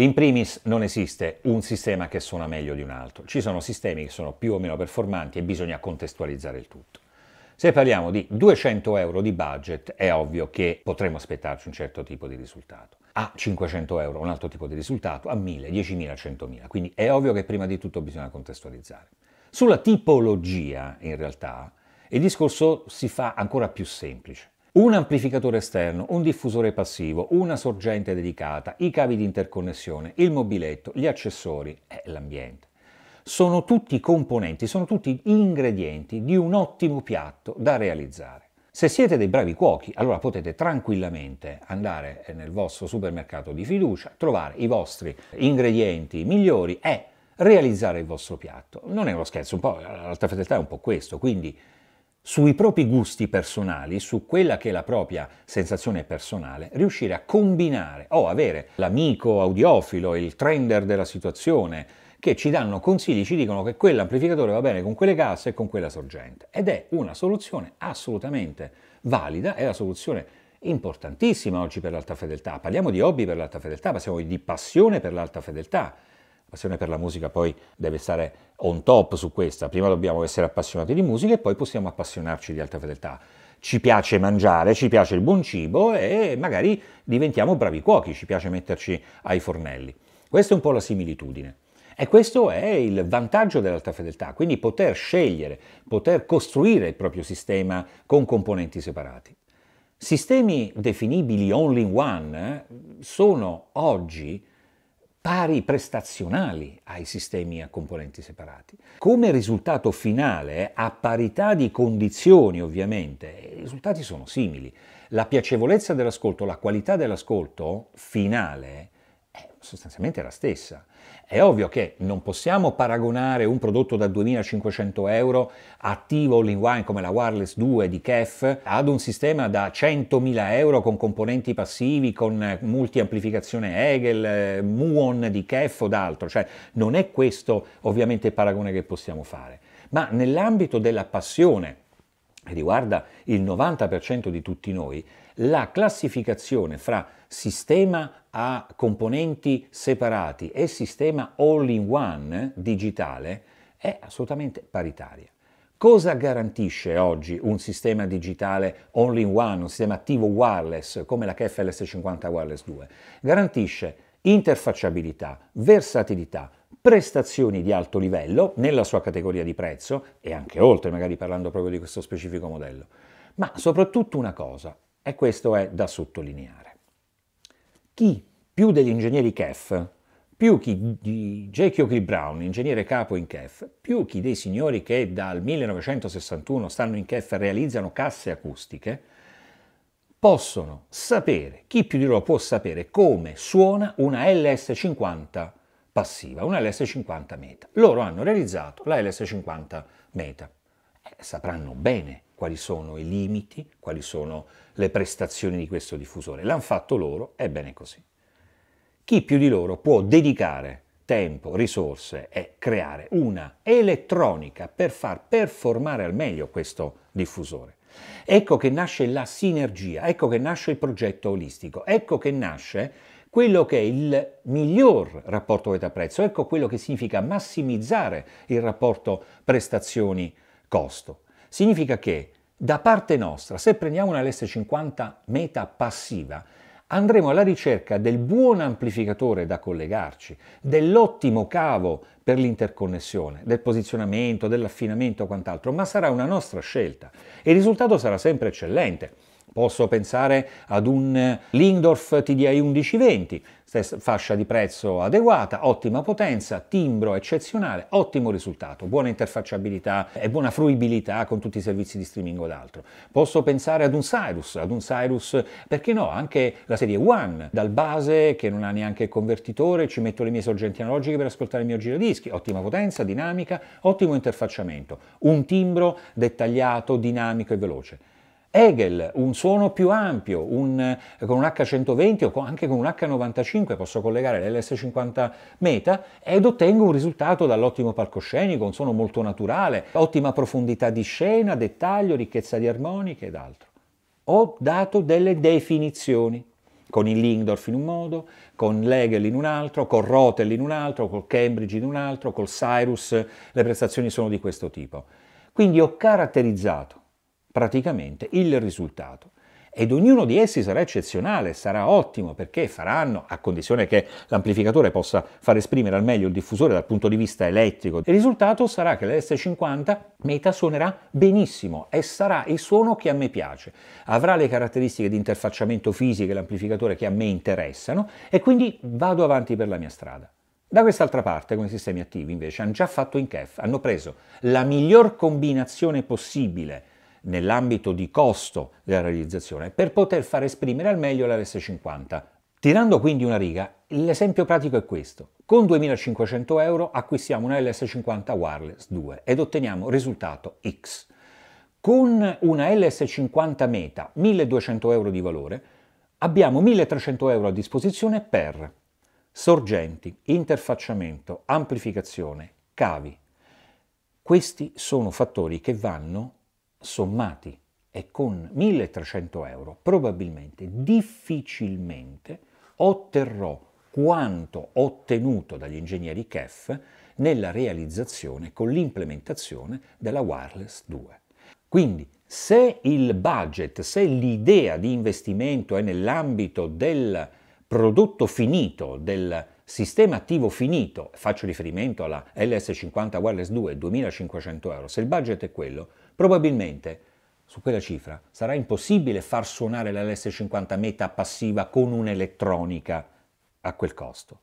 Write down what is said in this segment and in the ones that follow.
In primis non esiste un sistema che suona meglio di un altro, ci sono sistemi che sono più o meno performanti e bisogna contestualizzare il tutto. Se parliamo di 200 euro di budget è ovvio che potremmo aspettarci un certo tipo di risultato. A 500 euro un altro tipo di risultato, a 1000, 10.000, 100.000. Quindi è ovvio che prima di tutto bisogna contestualizzare. Sulla tipologia, in realtà, il discorso si fa ancora più semplice. Un amplificatore esterno, un diffusore passivo, una sorgente dedicata, i cavi di interconnessione, il mobiletto, gli accessori e eh, l'ambiente. Sono tutti componenti, sono tutti ingredienti di un ottimo piatto da realizzare. Se siete dei bravi cuochi, allora potete tranquillamente andare eh, nel vostro supermercato di fiducia, trovare i vostri ingredienti migliori e realizzare il vostro piatto. Non è uno scherzo, un po', eh, l'alta fedeltà è un po' questo, quindi sui propri gusti personali, su quella che è la propria sensazione personale, riuscire a combinare o avere l'amico audiofilo, il trender della situazione, che ci danno consigli, ci dicono che quell'amplificatore va bene con quelle casse e con quella sorgente. Ed è una soluzione assolutamente valida, è la soluzione importantissima oggi per l'alta fedeltà. Parliamo di hobby per l'alta fedeltà, parliamo di passione per l'alta fedeltà passione per la musica poi deve stare on top su questa. Prima dobbiamo essere appassionati di musica e poi possiamo appassionarci di alta fedeltà. Ci piace mangiare, ci piace il buon cibo e magari diventiamo bravi cuochi, ci piace metterci ai fornelli. Questa è un po' la similitudine. E questo è il vantaggio dell'alta fedeltà, quindi poter scegliere, poter costruire il proprio sistema con componenti separati. Sistemi definibili only one eh, sono oggi pari prestazionali ai sistemi a componenti separati. Come risultato finale, a parità di condizioni ovviamente, i risultati sono simili. La piacevolezza dell'ascolto, la qualità dell'ascolto finale eh, è sostanzialmente la stessa. È ovvio che non possiamo paragonare un prodotto da 2500 euro attivo all one come la Wireless 2 di KEF ad un sistema da 100.000 euro con componenti passivi, con multiamplificazione Hegel, Muon di KEF o d'altro. Cioè, non è questo ovviamente il paragone che possiamo fare. Ma nell'ambito della passione riguarda il 90% di tutti noi, la classificazione fra sistema a componenti separati e sistema all-in-one digitale è assolutamente paritaria. Cosa garantisce oggi un sistema digitale all-in-one, un sistema attivo wireless come la KFLS50 Wireless 2? Garantisce interfacciabilità, versatilità, prestazioni di alto livello nella sua categoria di prezzo e anche oltre, magari parlando proprio di questo specifico modello. Ma soprattutto una cosa, e questo è da sottolineare. Chi più degli ingegneri KEF, più chi di J.Q. O'Gree Brown, ingegnere capo in KEF, più chi dei signori che dal 1961 stanno in KEF e realizzano casse acustiche, possono sapere, chi più di loro può sapere come suona una LS50 passiva, una LS50 Meta. Loro hanno realizzato la LS50 Meta. Eh, sapranno bene quali sono i limiti, quali sono le prestazioni di questo diffusore. L'hanno fatto loro, è bene così. Chi più di loro può dedicare tempo, risorse e creare una elettronica per far performare al meglio questo diffusore? Ecco che nasce la sinergia, ecco che nasce il progetto olistico, ecco che nasce quello che è il miglior rapporto qualità-prezzo, ecco quello che significa massimizzare il rapporto prestazioni-costo. Significa che da parte nostra, se prendiamo una LS50 meta passiva, andremo alla ricerca del buon amplificatore da collegarci, dell'ottimo cavo per l'interconnessione, del posizionamento, dell'affinamento e quant'altro, ma sarà una nostra scelta e il risultato sarà sempre eccellente. Posso pensare ad un Lindorf TDI 1120, fascia di prezzo adeguata, ottima potenza, timbro eccezionale, ottimo risultato, buona interfacciabilità e buona fruibilità con tutti i servizi di streaming o d'altro. Posso pensare ad un Cyrus, ad un Cyrus, perché no, anche la serie One, dal base che non ha neanche il convertitore, ci metto le mie sorgenti analogiche per ascoltare il mio giradischi, ottima potenza, dinamica, ottimo interfacciamento, un timbro dettagliato, dinamico e veloce. Hegel, un suono più ampio, un, con un H120 o con, anche con un H95 posso collegare l'LS50 Meta ed ottengo un risultato dall'ottimo palcoscenico, un suono molto naturale, ottima profondità di scena, dettaglio, ricchezza di armoniche ed altro. Ho dato delle definizioni con il Lindorf in un modo, con l'Hegel in un altro, con Rotel in un altro, col Cambridge in un altro, col Cyrus le prestazioni sono di questo tipo. Quindi ho caratterizzato praticamente il risultato. Ed ognuno di essi sarà eccezionale, sarà ottimo perché faranno, a condizione che l'amplificatore possa far esprimere al meglio il diffusore dal punto di vista elettrico, il risultato sarà che l'S50 Meta suonerà benissimo e sarà il suono che a me piace. Avrà le caratteristiche di interfacciamento fisico e l'amplificatore che a me interessano e quindi vado avanti per la mia strada. Da quest'altra parte, con i sistemi attivi, invece, hanno già fatto in CAF, hanno preso la miglior combinazione possibile nell'ambito di costo della realizzazione per poter far esprimere al meglio l'RS50. Tirando quindi una riga, l'esempio pratico è questo. Con 2500 euro acquistiamo una LS50 Wireless 2 ed otteniamo risultato X. Con una LS50 Meta 1200 euro di valore abbiamo 1300 euro a disposizione per sorgenti, interfacciamento, amplificazione, cavi. Questi sono fattori che vanno sommati e con 1300 euro probabilmente, difficilmente otterrò quanto ottenuto dagli ingegneri KEF nella realizzazione con l'implementazione della Wireless 2. Quindi se il budget, se l'idea di investimento è nell'ambito del prodotto finito, del sistema attivo finito, faccio riferimento alla LS50 Wireless 2 2500 euro, se il budget è quello, probabilmente su quella cifra sarà impossibile far suonare la LS50 meta passiva con un'elettronica a quel costo.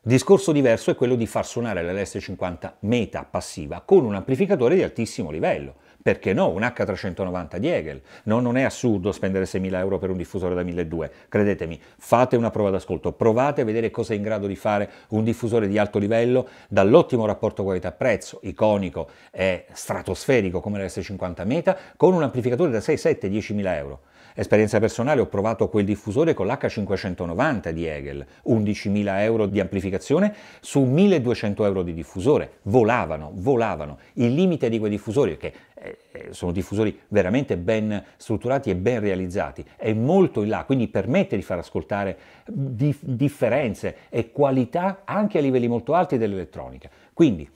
Discorso diverso è quello di far suonare la LS50 meta passiva con un amplificatore di altissimo livello, perché no? Un H390 di Hegel. No, non è assurdo spendere 6.000 euro per un diffusore da 1.200. Credetemi, fate una prova d'ascolto, provate a vedere cosa è in grado di fare un diffusore di alto livello dall'ottimo rapporto qualità-prezzo, iconico e stratosferico come l'S50 Meta, con un amplificatore da 6, 7, 10.000 euro. Esperienza personale, ho provato quel diffusore con l'H590 di Hegel, 11.000 euro di amplificazione su 1.200 euro di diffusore, volavano, volavano. Il limite di quei diffusori, che eh, eh, sono diffusori veramente ben strutturati e ben realizzati, è molto in là, quindi permette di far ascoltare differenze e qualità anche a livelli molto alti dell'elettronica. Quindi,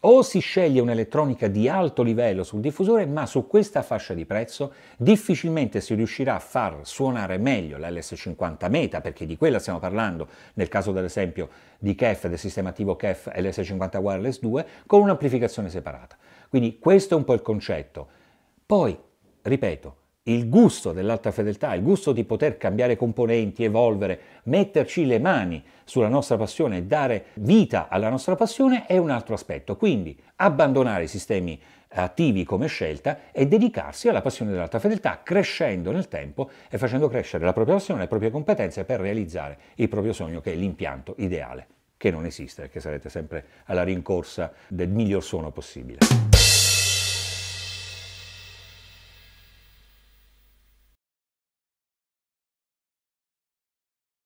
o si sceglie un'elettronica di alto livello sul diffusore, ma su questa fascia di prezzo difficilmente si riuscirà a far suonare meglio l'LS50 Meta, perché di quella stiamo parlando nel caso ad esempio di KEF, del sistema attivo KEF LS50 Wireless 2, con un'amplificazione separata. Quindi questo è un po' il concetto. Poi, ripeto, il gusto dell'alta fedeltà, il gusto di poter cambiare componenti, evolvere, metterci le mani sulla nostra passione, dare vita alla nostra passione è un altro aspetto. Quindi abbandonare i sistemi eh, attivi come scelta e dedicarsi alla passione dell'alta fedeltà, crescendo nel tempo e facendo crescere la propria passione, le proprie competenze per realizzare il proprio sogno che è l'impianto ideale, che non esiste, che sarete sempre alla rincorsa del miglior suono possibile.